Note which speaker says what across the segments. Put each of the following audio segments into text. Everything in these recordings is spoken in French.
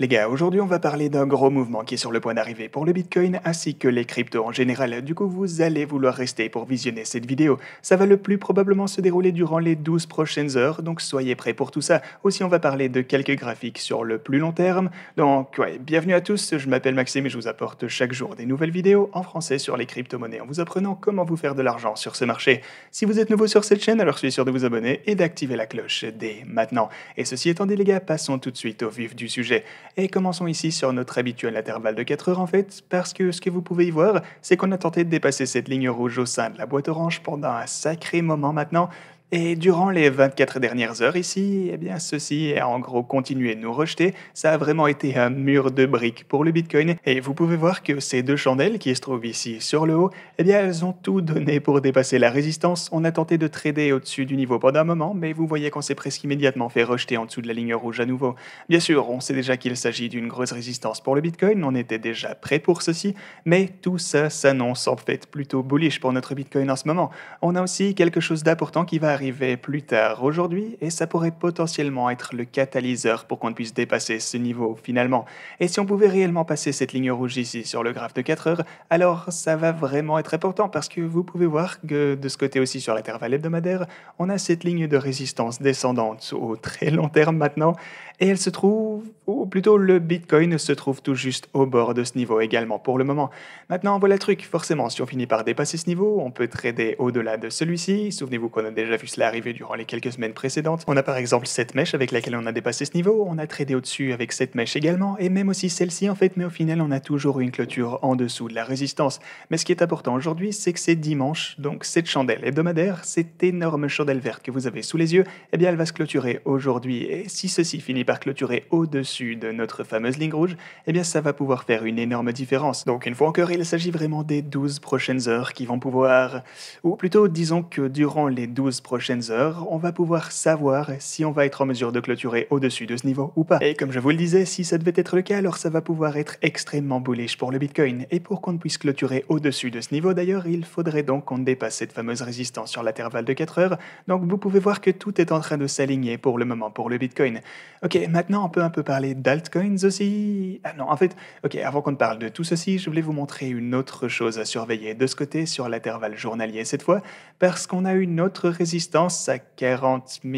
Speaker 1: Les gars, aujourd'hui on va parler d'un gros mouvement qui est sur le point d'arriver pour le Bitcoin ainsi que les cryptos en général. Du coup, vous allez vouloir rester pour visionner cette vidéo. Ça va le plus probablement se dérouler durant les 12 prochaines heures, donc soyez prêts pour tout ça. Aussi, on va parler de quelques graphiques sur le plus long terme. Donc, ouais, bienvenue à tous, je m'appelle Maxime et je vous apporte chaque jour des nouvelles vidéos en français sur les crypto-monnaies en vous apprenant comment vous faire de l'argent sur ce marché. Si vous êtes nouveau sur cette chaîne, alors suis sûr de vous abonner et d'activer la cloche dès maintenant. Et ceci étant dit, les gars, passons tout de suite au vif du sujet. Et commençons ici sur notre habituel intervalle de 4 heures en fait, parce que ce que vous pouvez y voir, c'est qu'on a tenté de dépasser cette ligne rouge au sein de la boîte orange pendant un sacré moment maintenant, et durant les 24 dernières heures ici, eh bien, ceci a en gros continué de nous rejeter. Ça a vraiment été un mur de briques pour le Bitcoin. Et vous pouvez voir que ces deux chandelles qui se trouvent ici sur le haut, eh bien, elles ont tout donné pour dépasser la résistance. On a tenté de trader au-dessus du niveau pendant un moment, mais vous voyez qu'on s'est presque immédiatement fait rejeter en dessous de la ligne rouge à nouveau. Bien sûr, on sait déjà qu'il s'agit d'une grosse résistance pour le Bitcoin. On était déjà prêt pour ceci. Mais tout ça s'annonce en fait plutôt bullish pour notre Bitcoin en ce moment. On a aussi quelque chose d'important qui va arriver plus tard aujourd'hui et ça pourrait potentiellement être le catalyseur pour qu'on puisse dépasser ce niveau finalement. Et si on pouvait réellement passer cette ligne rouge ici sur le graphe de 4 heures, alors ça va vraiment être important parce que vous pouvez voir que de ce côté aussi sur l'intervalle hebdomadaire, on a cette ligne de résistance descendante au très long terme maintenant et elle se trouve ou plutôt le Bitcoin se trouve tout juste au bord de ce niveau également pour le moment. Maintenant, voilà le truc, forcément, si on finit par dépasser ce niveau, on peut trader au-delà de celui-ci. Souvenez-vous qu'on a déjà vu cela arriver durant les quelques semaines précédentes. On a par exemple cette mèche avec laquelle on a dépassé ce niveau, on a tradé au-dessus avec cette mèche également, et même aussi celle-ci en fait, mais au final, on a toujours une clôture en dessous de la résistance. Mais ce qui est important aujourd'hui, c'est que c'est dimanche, donc cette chandelle hebdomadaire, cette énorme chandelle verte que vous avez sous les yeux, eh bien, elle va se clôturer aujourd'hui, et si ceci finit par clôturer au-dessus de notre fameuse ligne rouge, eh bien ça va pouvoir faire une énorme différence. Donc une fois encore, il s'agit vraiment des 12 prochaines heures qui vont pouvoir... Ou plutôt, disons que durant les 12 prochaines heures, on va pouvoir savoir si on va être en mesure de clôturer au-dessus de ce niveau ou pas. Et comme je vous le disais, si ça devait être le cas, alors ça va pouvoir être extrêmement bullish pour le Bitcoin. Et pour qu'on puisse clôturer au-dessus de ce niveau d'ailleurs, il faudrait donc qu'on dépasse cette fameuse résistance sur l'intervalle de 4 heures. Donc vous pouvez voir que tout est en train de s'aligner pour le moment pour le Bitcoin. Ok, maintenant on peut un peu parler d'altcoins aussi. Ah non, en fait, ok, avant qu'on ne parle de tout ceci, je voulais vous montrer une autre chose à surveiller de ce côté sur l'intervalle journalier cette fois, parce qu'on a une autre résistance à 40 000,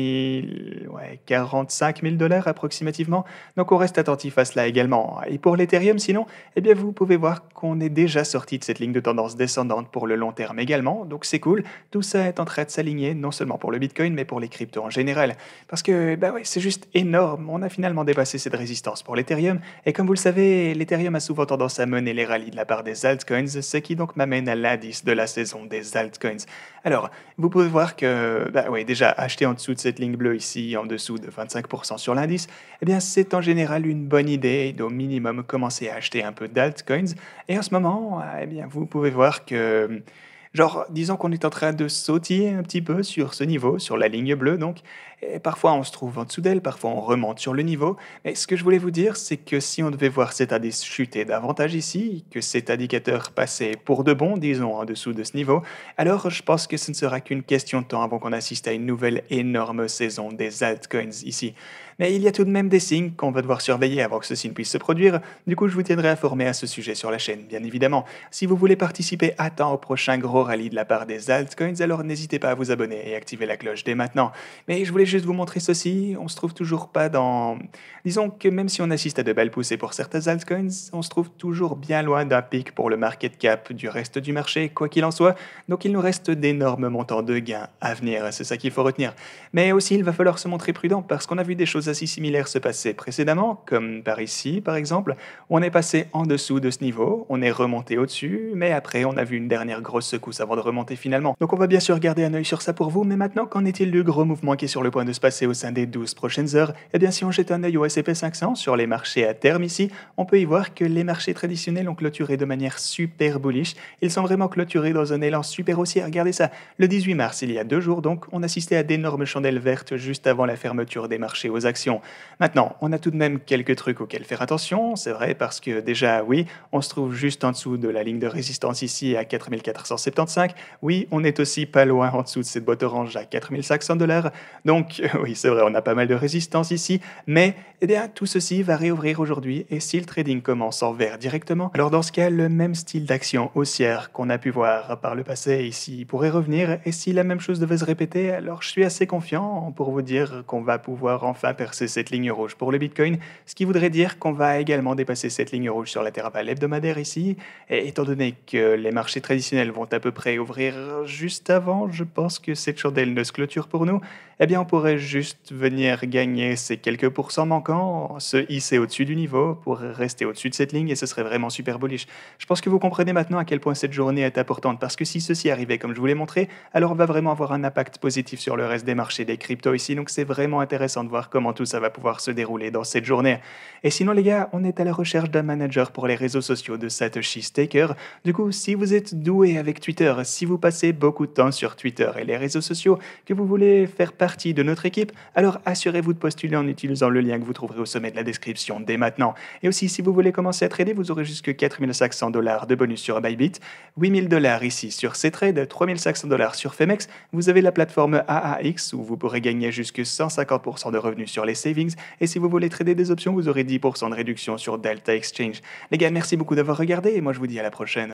Speaker 1: ouais, 45 000 dollars approximativement. Donc on reste attentif à cela également. Et pour l'Ethereum, sinon, eh bien vous pouvez voir qu'on est déjà sorti de cette ligne de tendance descendante pour le long terme également, donc c'est cool. Tout ça est en train de s'aligner, non seulement pour le Bitcoin, mais pour les cryptos en général. Parce que, bah ouais, c'est juste énorme. On a finalement dépassé cette résistance pour l'Ethereum, et comme vous le savez, l'Ethereum a souvent tendance à mener les rallyes de la part des altcoins, ce qui donc m'amène à l'indice de la saison des altcoins. Alors, vous pouvez voir que, bah oui, déjà, acheter en dessous de cette ligne bleue ici, en dessous de 25% sur l'indice, eh bien c'est en général une bonne idée d'au minimum commencer à acheter un peu d'altcoins, et en ce moment, eh bien vous pouvez voir que... Genre, disons qu'on est en train de sauter un petit peu sur ce niveau, sur la ligne bleue donc, et parfois on se trouve en dessous d'elle, parfois on remonte sur le niveau, mais ce que je voulais vous dire, c'est que si on devait voir cet indice chuter davantage ici, que cet indicateur passait pour de bon, disons, en dessous de ce niveau, alors je pense que ce ne sera qu'une question de temps avant qu'on assiste à une nouvelle énorme saison des altcoins ici mais il y a tout de même des signes qu'on va devoir surveiller avant que ceci ne puisse se produire, du coup je vous tiendrai informé à ce sujet sur la chaîne, bien évidemment. Si vous voulez participer à temps au prochain gros rallye de la part des altcoins, alors n'hésitez pas à vous abonner et activer la cloche dès maintenant. Mais je voulais juste vous montrer ceci, on se trouve toujours pas dans... Disons que même si on assiste à de belles poussées pour certains altcoins, on se trouve toujours bien loin d'un pic pour le market cap du reste du marché, quoi qu'il en soit, donc il nous reste d'énormes montants de gains à venir, c'est ça qu'il faut retenir. Mais aussi il va falloir se montrer prudent parce qu'on a vu des choses si similaire se passait précédemment, comme par ici par exemple, on est passé en dessous de ce niveau, on est remonté au-dessus, mais après on a vu une dernière grosse secousse avant de remonter finalement. Donc on va bien sûr garder un œil sur ça pour vous, mais maintenant qu'en est-il du gros mouvement qui est sur le point de se passer au sein des 12 prochaines heures Eh bien si on jette un œil au S&P 500 sur les marchés à terme ici, on peut y voir que les marchés traditionnels ont clôturé de manière super bullish, ils sont vraiment clôturés dans un élan super haussier, regardez ça. Le 18 mars, il y a deux jours donc, on assistait à d'énormes chandelles vertes juste avant la fermeture des marchés aux actions Maintenant, on a tout de même quelques trucs auxquels faire attention, c'est vrai, parce que déjà, oui, on se trouve juste en dessous de la ligne de résistance ici à 4475. Oui, on est aussi pas loin en dessous de cette boîte orange à 4500 dollars. Donc, oui, c'est vrai, on a pas mal de résistance ici, mais eh bien, tout ceci va réouvrir aujourd'hui et si le trading commence en vert directement, alors dans ce cas, le même style d'action haussière qu'on a pu voir par le passé ici pourrait revenir et si la même chose devait se répéter, alors je suis assez confiant pour vous dire qu'on va pouvoir enfin cette ligne rouge pour le Bitcoin, ce qui voudrait dire qu'on va également dépasser cette ligne rouge sur la Terraval hebdomadaire ici. Et étant donné que les marchés traditionnels vont à peu près ouvrir juste avant, je pense que cette chandelle ne se clôture pour nous, eh bien on pourrait juste venir gagner ces quelques pourcents manquants, se hisser au-dessus du niveau pour rester au-dessus de cette ligne et ce serait vraiment super bullish. Je pense que vous comprenez maintenant à quel point cette journée est importante parce que si ceci arrivait comme je vous l'ai montré, alors on va vraiment avoir un impact positif sur le reste des marchés des cryptos ici, donc c'est vraiment intéressant de voir comment tout ça va pouvoir se dérouler dans cette journée. Et sinon les gars, on est à la recherche d'un manager pour les réseaux sociaux de Satoshi Staker. Du coup, si vous êtes doué avec Twitter, si vous passez beaucoup de temps sur Twitter et les réseaux sociaux, que vous voulez faire partie de notre équipe, alors assurez-vous de postuler en utilisant le lien que vous trouverez au sommet de la description dès maintenant. Et aussi, si vous voulez commencer à trader, vous aurez jusqu'à 4500 dollars de bonus sur Bybit, 8000 dollars ici sur CTrade, 3500 dollars sur Femex. Vous avez la plateforme AAX où vous pourrez gagner jusqu'à 150% de revenus sur les savings. Et si vous voulez trader des options, vous aurez 10% de réduction sur Delta Exchange. Les gars, merci beaucoup d'avoir regardé et moi je vous dis à la prochaine.